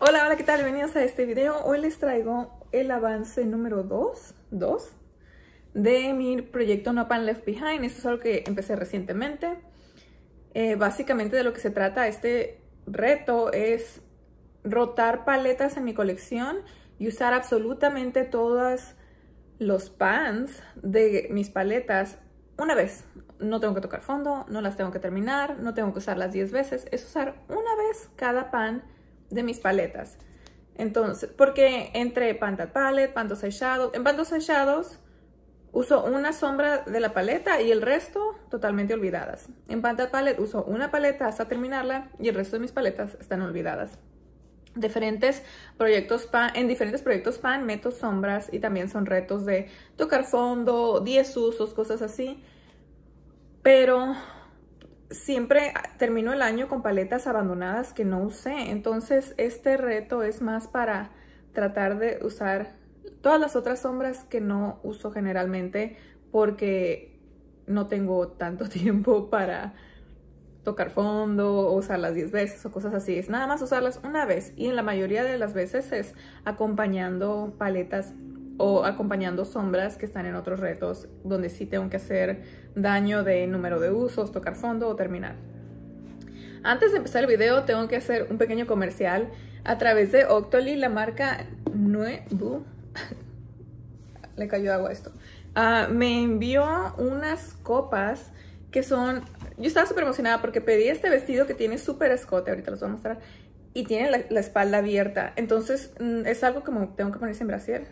Hola, hola, ¿qué tal? Bienvenidos a este video. Hoy les traigo el avance número 2, 2 de mi proyecto No Pan Left Behind. Esto es algo que empecé recientemente. Eh, básicamente de lo que se trata este reto es rotar paletas en mi colección y usar absolutamente todos los pans de mis paletas una vez. No tengo que tocar fondo, no las tengo que terminar, no tengo que usarlas 10 veces. Es usar una vez cada pan de mis paletas. Entonces, porque entre Panda Palette, pantos Eyeshadows, en Pandos Shadows uso una sombra de la paleta y el resto totalmente olvidadas. En Panda Palette uso una paleta hasta terminarla y el resto de mis paletas están olvidadas. Diferentes proyectos pan, en diferentes proyectos pan meto sombras y también son retos de tocar fondo, 10 usos, cosas así. Pero siempre termino el año con paletas abandonadas que no usé. Entonces este reto es más para tratar de usar todas las otras sombras que no uso generalmente porque no tengo tanto tiempo para tocar fondo o usarlas 10 veces o cosas así. Es nada más usarlas una vez y en la mayoría de las veces es acompañando paletas o acompañando sombras que están en otros retos donde sí tengo que hacer daño de número de usos, tocar fondo o terminar. Antes de empezar el video tengo que hacer un pequeño comercial a través de Octoly, la marca Nuevo. Le cayó agua hago esto. Ah, me envió unas copas que son... Yo estaba súper emocionada porque pedí este vestido que tiene súper escote, ahorita los voy a mostrar, y tiene la, espalda abierta. Entonces mm, es algo como tengo que ponerse en brasier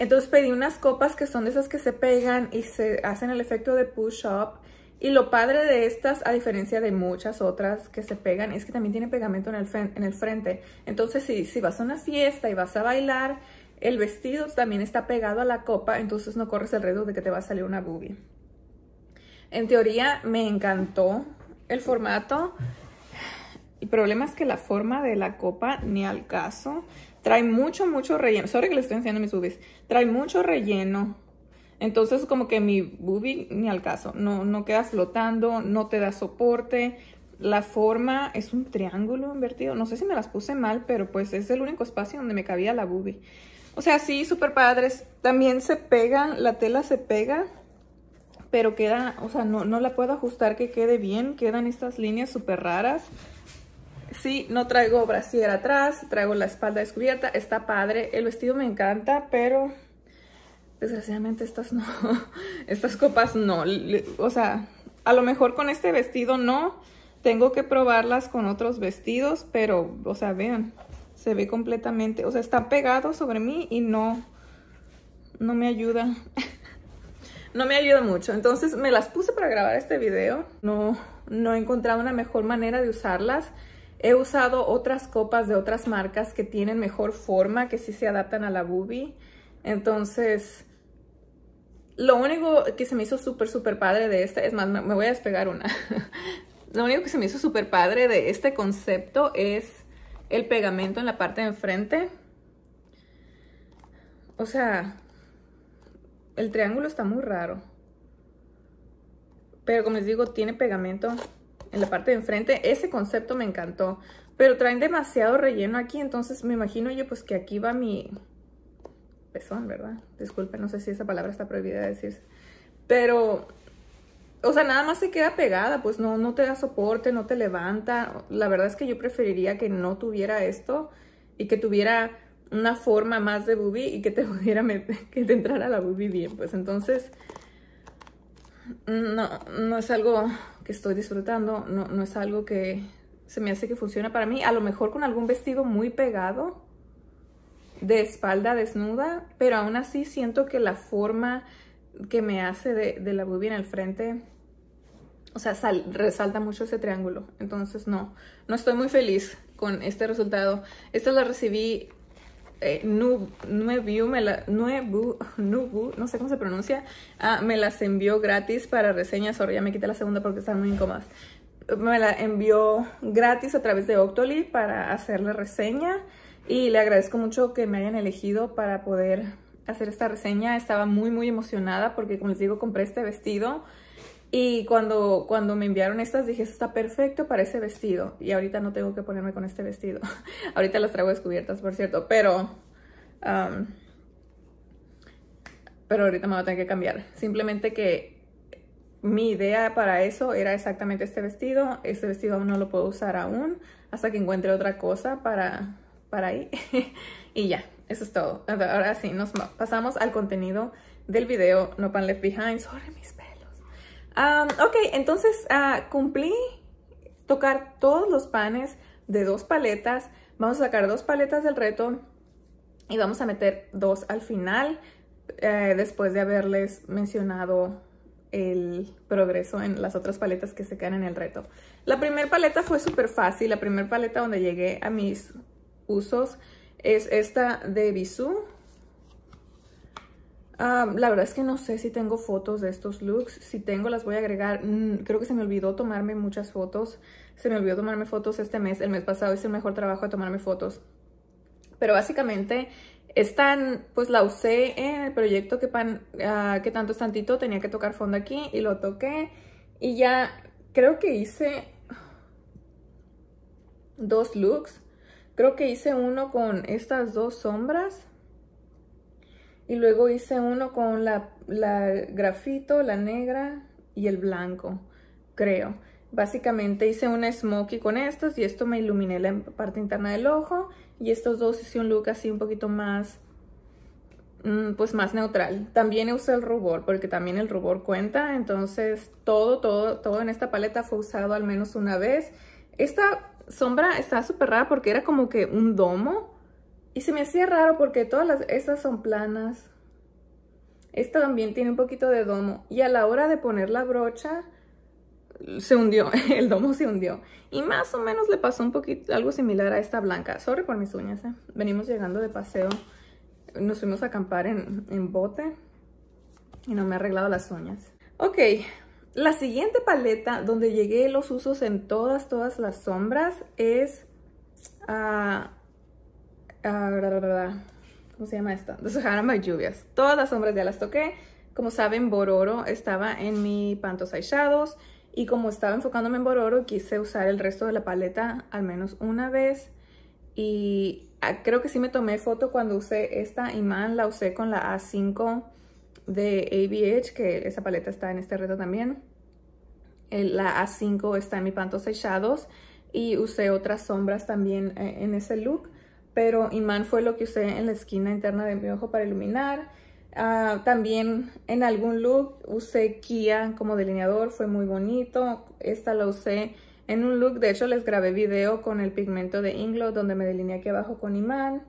entonces pedí unas copas que son de esas que se pegan y se hacen el efecto de push-up. Y lo padre de estas, a diferencia de muchas otras que se pegan, es que también tiene pegamento en el, frente. Entonces, si, si vas a una fiesta y vas a bailar, el vestido también está pegado a la copa, entonces no corres el riesgo de que te va a salir una boobie. En teoría, me encantó el formato. El problema es que la forma de la copa, ni al caso. Trae mucho, mucho relleno. Sorry que le estoy enseñando mis boobies. Trae mucho relleno. Entonces como que mi boobie ni al caso. No, no queda flotando, no te da soporte. La forma es un triángulo invertido. No sé si me las puse mal, pero pues es el único espacio donde me cabía la boobie. O sea, sí, súper padres. También se pega, la tela se pega, pero queda, o sea, no, no la puedo ajustar que quede bien. Quedan estas líneas súper raras. Sí, no traigo brasier atrás, traigo la espalda descubierta, está padre. El vestido me encanta, pero desgraciadamente estas no, estas copas no. O sea, a lo mejor con este vestido no, tengo que probarlas con otros vestidos, pero, o sea, vean, se ve completamente, o sea, está pegado sobre mí y no, no me ayuda. no me ayuda mucho. Entonces me las puse para grabar este video. No, no encontraba una mejor manera de usarlas. He usado otras copas de otras marcas que tienen mejor forma, que sí se adaptan a la boobie. Entonces, lo único que se me hizo súper, súper padre de esta, es más, me voy a despegar una. lo único que se me hizo súper padre de este concepto es el pegamento en la parte de enfrente. O sea, el triángulo está muy raro. Pero como les digo, tiene pegamento en la parte de enfrente. Ese concepto me encantó, pero traen demasiado relleno aquí, entonces me imagino yo pues que aquí va mi pezón, ¿verdad? Disculpe, no sé si esa palabra está prohibida de decirse. Pero, o sea, nada más se queda pegada, pues no, no te da soporte, no te levanta. La verdad es que yo preferiría que no tuviera esto y que tuviera una forma más de boobie y que te pudiera meter, que te entrara la boobie bien. Pues entonces, no, no es algo que estoy disfrutando, no, no es algo que se me hace que funciona para mí. A lo mejor con algún vestido muy pegado, de espalda desnuda, pero aún así siento que la forma que me hace de, la boobie en el frente, o sea, resalta mucho ese triángulo. Entonces no, no estoy muy feliz con este resultado. Esto lo recibí eh, no sé cómo se pronuncia, ah, me las envió gratis para reseñas. Ahora ya me quité la segunda porque están muy incómodas. Me la envió gratis a través de Octoly para hacer la reseña. Y le agradezco mucho que me hayan elegido para poder hacer esta reseña. Estaba muy, muy emocionada porque, como les digo, compré este vestido y cuando, cuando me enviaron estas dije, esto está perfecto para ese vestido. Y ahorita no tengo que ponerme con este vestido. ahorita las traigo descubiertas, por cierto. Pero, um, pero ahorita me voy a tener que cambiar. Simplemente que mi idea para eso era exactamente este vestido. Este vestido aún no lo puedo usar aún hasta que encuentre otra cosa para, para ahí. y ya, eso es todo. Ahora sí, nos pasamos al contenido del video No Pan Left Behind. Sorry, mis ok, entonces ah, cumplí tocar todos los panes de dos paletas. Vamos a sacar dos paletas del reto y vamos a meter dos al final eh, después de haberles mencionado el progreso en las otras paletas que se quedan en el reto. La primera paleta fue súper fácil. La primera paleta donde llegué a mis usos es esta de visu. Ah, la verdad es que no sé si tengo fotos de estos looks. Si tengo, las voy a agregar. Mm, creo que se me olvidó tomarme muchas fotos. Se me olvidó tomarme fotos este mes. El mes pasado hice el mejor trabajo de tomarme fotos. Pero básicamente, están, pues la usé en el proyecto que, ah, que tanto es tantito. Tenía que tocar fondo aquí y lo toqué. Y ya creo que hice dos looks. Creo que hice uno con estas dos sombras y luego hice uno con la, grafito, la negra y el blanco, creo. Básicamente hice una smokey con estos y esto me iluminé la parte interna del ojo. Y estos dos hice un look así un poquito más mm, pues más neutral. También usé el rubor, porque también el rubor cuenta. Entonces, todo, todo, todo en esta paleta fue usado al menos una vez. Esta sombra está súper rara porque era como que un domo. Y se me hacía raro porque todas las, esas son planas. Esta también tiene un poquito de domo. Y a la hora de poner la brocha, se hundió. El domo se hundió. Y más o menos le pasó un poquito, algo similar a esta blanca. Sobre por mis uñas, ¿eh? Venimos llegando de paseo. Nos fuimos a acampar en, bote. Y no me he arreglado las uñas. Ok, la siguiente paleta donde llegué los usos en todas, todas las sombras es... Ah, Ah, ¿Cómo se llama esta? de by Lluvias. Todas las sombras ya las toqué. Como saben, Bororo estaba en mi Pantos Eyeshadows. Y como estaba enfocándome en Bororo, quise usar el resto de la paleta al menos una vez. Y ah, creo que sí me tomé foto cuando usé esta imán. La usé con la A5 de ABH, que esa paleta está en este reto también. La A5 está en mi Pantos Eyeshadows. Y usé otras sombras también eh, en ese look pero imán fue lo que usé en la esquina interna de mi ojo para iluminar. Ah, también en algún look usé Kia como delineador, fue muy bonito. Esta la usé en un look, de hecho les grabé video con el pigmento de Inglo donde me delineé aquí abajo con imán.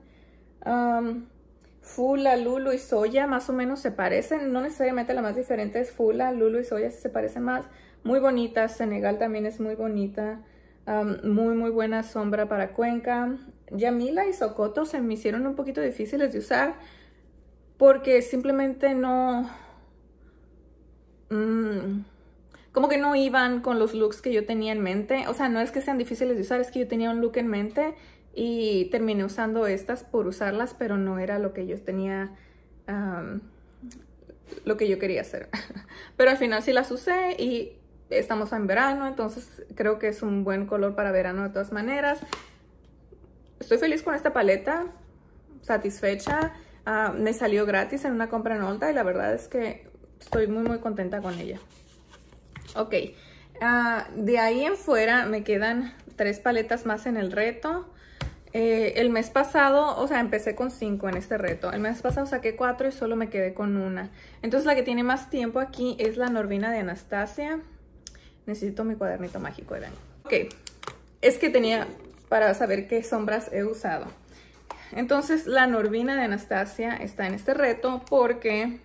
Fula, Lulu y Soya más o menos se parecen, no necesariamente la más diferente es Fula, Lulu y Soya se parecen más. Muy bonita, Senegal también es muy bonita muy, muy buena sombra para Cuenca. Yamila y Socoto se me hicieron un poquito difíciles de usar porque simplemente no... Mm, como que no iban con los looks que yo tenía en mente. O sea, no es que sean difíciles de usar, es que yo tenía un look en mente y terminé usando estas por usarlas, pero no era lo que yo tenía... lo que yo quería hacer. Pero al final sí las usé y estamos en verano, entonces creo que es un buen color para verano de todas maneras. Estoy feliz con esta paleta, satisfecha. Ah, me salió gratis en una compra en Ulta y la verdad es que estoy muy muy contenta con ella. Ok, ah, de ahí en fuera me quedan tres paletas más en el reto. Eh, el mes pasado, o sea, empecé con cinco en este reto. El mes pasado saqué cuatro y solo me quedé con una. Entonces la que tiene más tiempo aquí es la Norvina de Anastasia. Necesito mi cuadernito mágico, eran. Ok, es que tenía para saber qué sombras he usado. Entonces, la Norvina de Anastasia está en este reto porque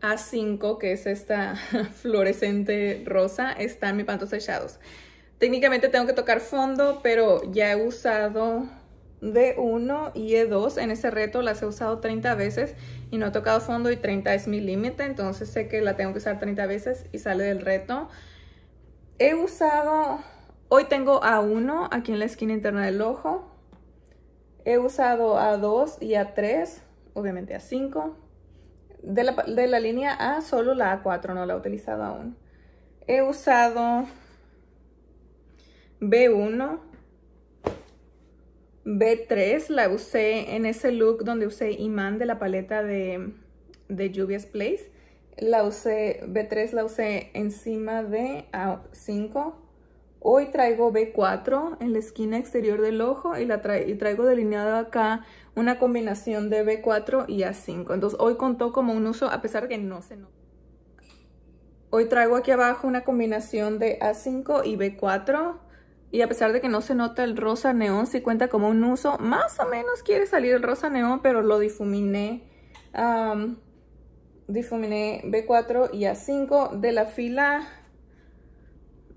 A5, que es esta fluorescente rosa, está en mi pantos sellados. Técnicamente tengo que tocar fondo, pero ya he usado D1 y E2. En ese reto las he usado 30 veces y no he tocado fondo y 30 es mi límite, entonces sé que la tengo que usar 30 veces y sale del reto. He usado, hoy tengo A1 aquí en la esquina interna del ojo. He usado A2 y A3, obviamente A5. De la, de la línea A, solo la A4, no la he utilizado aún. He usado B1, B3 la usé en ese look donde usé imán de la paleta de, de Juvia's Place. La usé, B3 la usé encima de A5. Hoy traigo B4 en la esquina exterior del ojo y, la traigo delineado acá una combinación de B4 y A5. Entonces hoy contó como un uso a pesar de que no se nota. Hoy traigo aquí abajo una combinación de A5 y B4 y a pesar de que no se nota el rosa neón, si cuenta como un uso, más o menos quiere salir el rosa neón, pero lo difuminé. difuminé B4 y A5. De la fila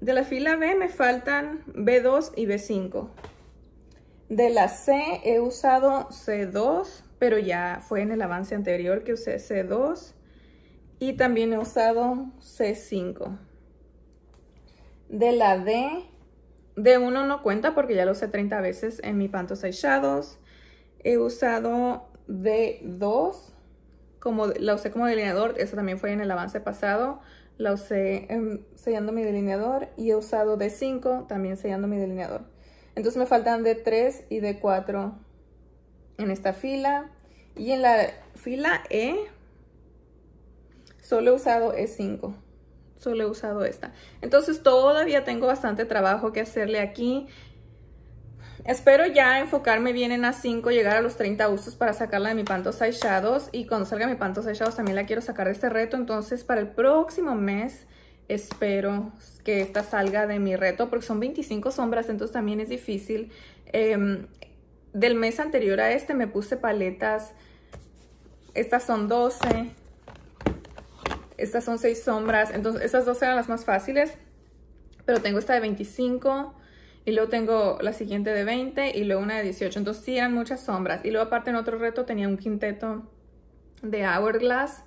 de la fila B me faltan B2 y B5. De la C he usado C2, pero ya fue en el avance anterior que usé C2. Y también he usado C5. De la D de uno no cuenta porque ya lo usé 30 veces en mi Pantos Shadows. He usado de 2. como, la usé como delineador, eso también fue en el avance pasado. La usé sellando mi delineador y he usado de 5 también sellando mi delineador. Entonces me faltan de 3 y de 4 en esta fila. Y en la fila E solo he usado E5 solo he usado esta. Entonces todavía tengo bastante trabajo que hacerle aquí. Espero ya enfocarme bien en A5, llegar a los 30 usos para sacarla de mi Pantos Eyeshadows. Y cuando salga mi Pantos Eyeshadows también la quiero sacar de este reto. Entonces para el próximo mes espero que esta salga de mi reto. Porque son 25 sombras, entonces también es difícil. Em, del mes anterior a este me puse paletas. Estas son 12. Estas son seis sombras. Entonces, estas dos eran las más fáciles. Pero tengo esta de 25. Y luego tengo la siguiente de 20 y luego una de 18. Entonces sí eran muchas sombras. Y luego aparte en otro reto tenía un quinteto de Hourglass.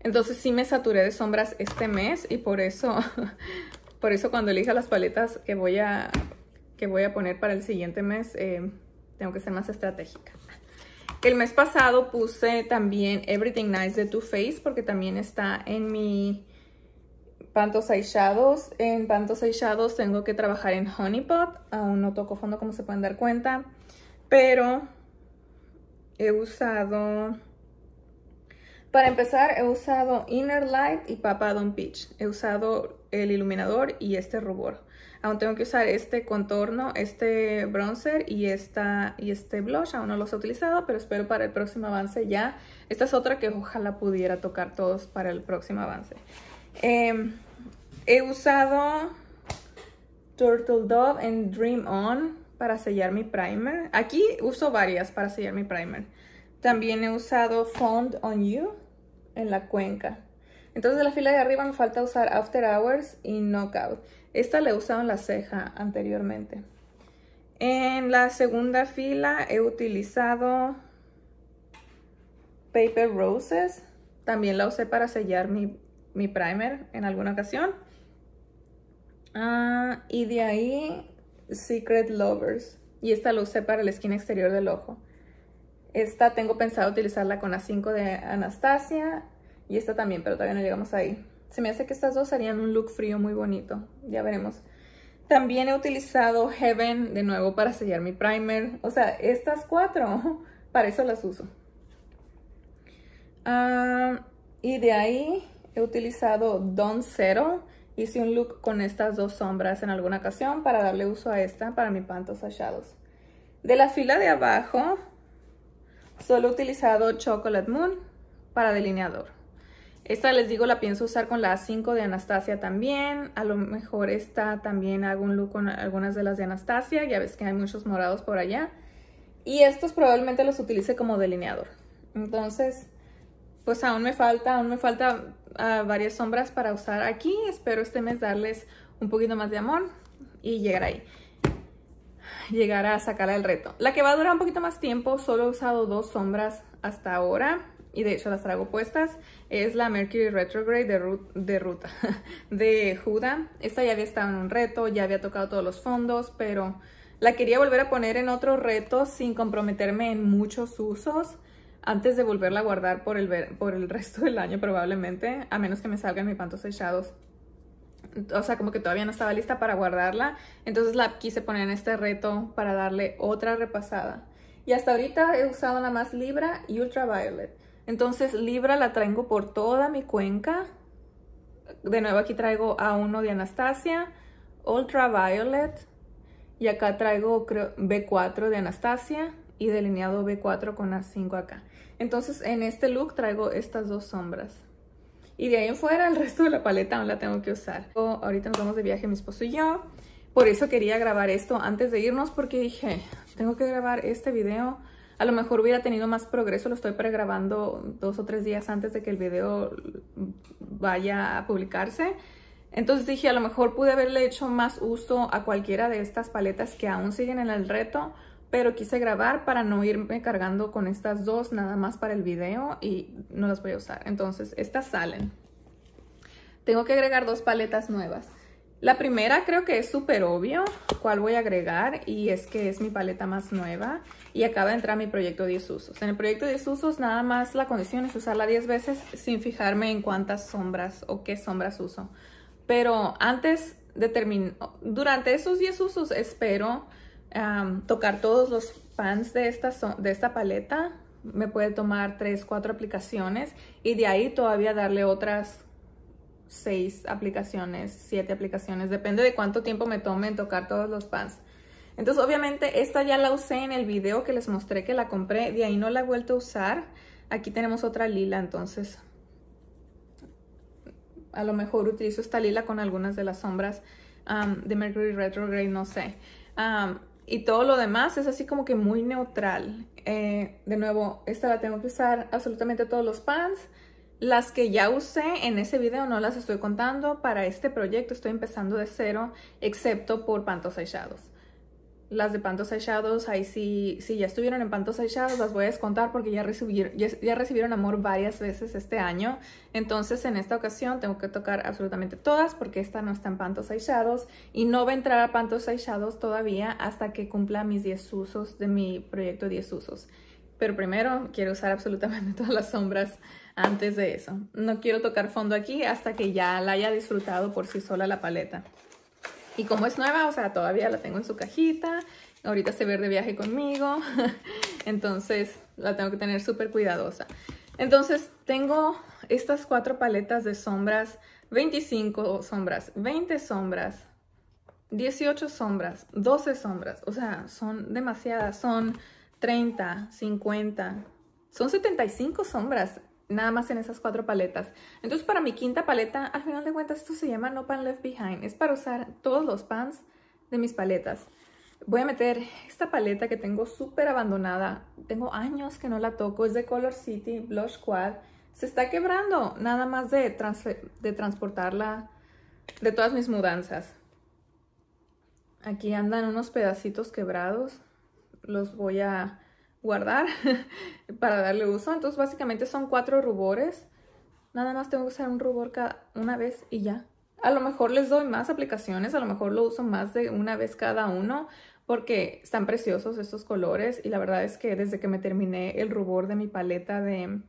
Entonces sí me saturé de sombras este mes y por eso, por eso cuando elija las paletas que voy a, que voy a poner para el siguiente mes, eh, tengo que ser más estratégica. El mes pasado puse también Everything Nice de Too Faced porque también está en mi Pantos Eyeshadows. En Pantos Eyeshadows tengo que trabajar en Honeypot. Aún no toco fondo como se pueden dar cuenta. Pero he usado... Para empezar he usado Inner Light y Papa Don Peach. He usado el iluminador y este rubor. Aún tengo que usar este contorno, este bronzer y, esta, y este blush. Aún no los he utilizado, pero espero para el próximo avance ya. Esta es otra que ojalá pudiera tocar todos para el próximo avance. Em, he usado Turtle Dove and Dream On para sellar mi primer. Aquí uso varias para sellar mi primer. También he usado Fond On You en la cuenca. Entonces de la fila de arriba me falta usar After Hours y Knockout. Esta la he usado en la ceja anteriormente. En la segunda fila he utilizado Paper Roses. También la usé para sellar mi, primer en alguna ocasión. Ah, y de ahí Secret Lovers. Y esta la usé para la esquina exterior del ojo. Esta tengo pensado utilizarla con la 5 de Anastasia. Y esta también, pero todavía no llegamos ahí. Se me hace que estas dos harían un look frío muy bonito. Ya veremos. También he utilizado Heaven de nuevo para sellar mi primer. O sea, estas cuatro, para eso las uso. Ah, y de ahí he utilizado Don Zero. Hice un look con estas dos sombras en alguna ocasión para darle uso a esta para mi pantos Shadows. De la fila de abajo, solo he utilizado Chocolate Moon para delineador. Esta les digo la pienso usar con la 5 de Anastasia también. A lo mejor esta también hago un look con algunas de las de Anastasia. Ya ves que hay muchos morados por allá. Y estos probablemente los utilice como delineador. Entonces, pues aún me falta, aún me falta ah, varias sombras para usar aquí. Espero este mes darles un poquito más de amor y llegar ahí. Llegar a sacar el reto. La que va a durar un poquito más tiempo, solo he usado dos sombras hasta ahora y de hecho las traigo puestas, es la Mercury Retrograde de, Ruta, de Juda. Esta ya había estado en un reto, ya había tocado todos los fondos, pero la quería volver a poner en otro reto sin comprometerme en muchos usos antes de volverla a guardar por el, por el resto del año probablemente, a menos que me salgan mis pantos echados. O sea, como que todavía no estaba lista para guardarla, entonces la quise poner en este reto para darle otra repasada. Y hasta ahorita he usado la más Libra y Ultraviolet. Entonces Libra la traigo por toda mi cuenca. De nuevo aquí traigo a 1 de Anastasia, Ultra Violet Y acá traigo B4 de Anastasia y delineado B4 con A5 acá. Entonces en este look traigo estas dos sombras. Y de ahí en fuera el resto de la paleta aún la tengo que usar. Ahorita nos vamos de viaje mi esposo y yo. Por eso quería grabar esto antes de irnos porque dije, tengo que grabar este video a lo mejor hubiera tenido más progreso, lo estoy pregrabando dos o tres días antes de que el video vaya a publicarse. Entonces dije, a lo mejor pude haberle hecho más uso a cualquiera de estas paletas que aún siguen en el reto, pero quise grabar para no irme cargando con estas dos nada más para el video y no las voy a usar. Entonces, estas salen. Tengo que agregar dos paletas nuevas. La primera creo que es súper obvio cuál voy a agregar y es que es mi paleta más nueva y acaba de entrar mi proyecto 10 usos. En el proyecto 10 usos nada más la condición es usarla 10 veces sin fijarme en cuántas sombras o qué sombras uso. Pero antes de terminar, durante esos 10 usos espero tocar todos los pans de esta, de esta paleta. Me puede tomar 3, 4 aplicaciones y de ahí todavía darle otras seis aplicaciones, siete aplicaciones, depende de cuánto tiempo me tome en tocar todos los pans. Entonces obviamente esta ya la usé en el video que les mostré que la compré, de ahí no la he vuelto a usar. Aquí tenemos otra lila, entonces a lo mejor utilizo esta lila con algunas de las sombras um, de Mercury Retrograde, no sé. Um, y todo lo demás es así como que muy neutral. Eh, de nuevo, esta la tengo que usar absolutamente todos los pans. Las que ya usé en ese video no las estoy contando. Para este proyecto estoy empezando de cero, excepto por Pantos Eyeshadows. Las de Pantos Eyeshadows, ahí sí, si ya estuvieron en Pantos Eyeshadows, las voy a descontar porque ya, recibieron amor varias veces este año. Entonces, en esta ocasión tengo que tocar absolutamente todas porque esta no está en Pantos Eyeshadows. Y no va a entrar a Pantos Eyeshadows todavía hasta que cumpla mis 10 usos de mi proyecto 10 usos. Pero primero quiero usar absolutamente todas las sombras antes de eso. No quiero tocar fondo aquí hasta que ya la haya disfrutado por sí sola la paleta. Y como es nueva, o sea, todavía la tengo en su cajita. Ahorita se ve de viaje conmigo. Entonces la tengo que tener súper cuidadosa. Entonces tengo estas cuatro paletas de sombras. 25 sombras, 20 sombras, 18 sombras, 12 sombras. O sea, son demasiadas. Son 30, 50. Son 75 sombras nada más en esas cuatro paletas. Entonces para mi quinta paleta, al final de cuentas esto se llama No Pan Left Behind. Es para usar todos los pans de mis paletas. Voy a meter esta paleta que tengo súper abandonada. Tengo años que no la toco. Es de Color City Blush Quad. Se está quebrando nada más de, de transportarla de todas mis mudanzas. Aquí andan unos pedacitos quebrados los voy a guardar para darle uso. Entonces básicamente son cuatro rubores. Nada más tengo que usar un rubor cada una vez y ya. A lo mejor les doy más aplicaciones, a lo mejor lo uso más de una vez cada uno porque están preciosos estos colores y la verdad es que desde que me terminé el rubor de mi paleta de,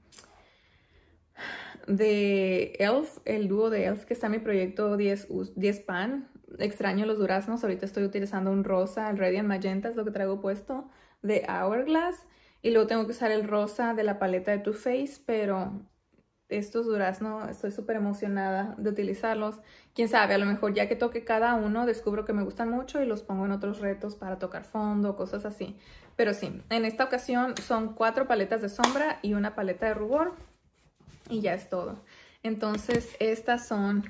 de ELF, el dúo de ELF que está en mi proyecto 10, 10 Pan, extraño los duraznos. Ahorita estoy utilizando un rosa, el Radiant Magenta es lo que traigo puesto, de Hourglass. Y luego tengo que usar el rosa de la paleta de Too Faced, pero estos duraznos estoy súper emocionada de utilizarlos. Quién sabe, a lo mejor ya que toque cada uno descubro que me gustan mucho y los pongo en otros retos para tocar fondo, cosas así. Pero sí, en esta ocasión son cuatro paletas de sombra y una paleta de rubor y ya es todo. Entonces estas son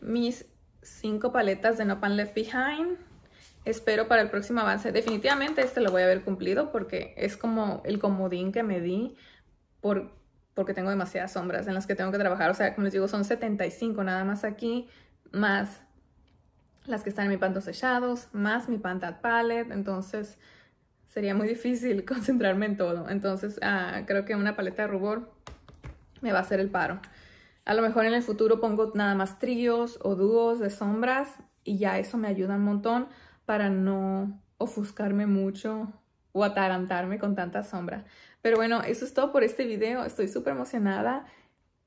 mis cinco paletas de No Pan Left Behind. Espero para el próximo avance. Definitivamente este lo voy a haber cumplido porque es como el comodín que me di por, porque tengo demasiadas sombras en las que tengo que trabajar. O sea, como les digo, son 75 nada más aquí, más las que están en mi pan sellados, más mi pan palette. Entonces sería muy difícil concentrarme en todo. Entonces ah, creo que una paleta de rubor me va a hacer el paro. A lo mejor en el futuro pongo nada más tríos o dúos de sombras y ya eso me ayuda un montón para no ofuscarme mucho o atarantarme con tanta sombra. Pero bueno, eso es todo por este video. Estoy súper emocionada.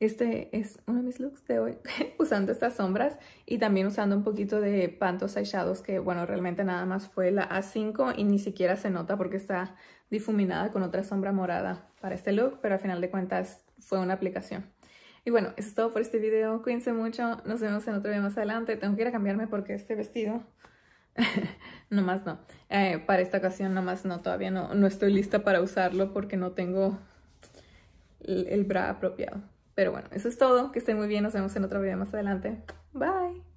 Este es uno de mis looks de hoy, usando estas sombras y también usando un poquito de pantos eyeshadows que, bueno, realmente nada más fue la A5 y ni siquiera se nota porque está difuminada con otra sombra morada para este look, pero al final de cuentas fue una aplicación. Y bueno, eso es todo por este video. Cuídense mucho. Nos vemos en otro video más adelante. Tengo que ir a cambiarme porque este vestido... nomás no. Eh, para esta ocasión nomás no. Todavía no, no estoy lista para usarlo porque no tengo el bra apropiado. Pero bueno, eso es todo. Que estén muy bien. Nos vemos en otro video más adelante. Bye.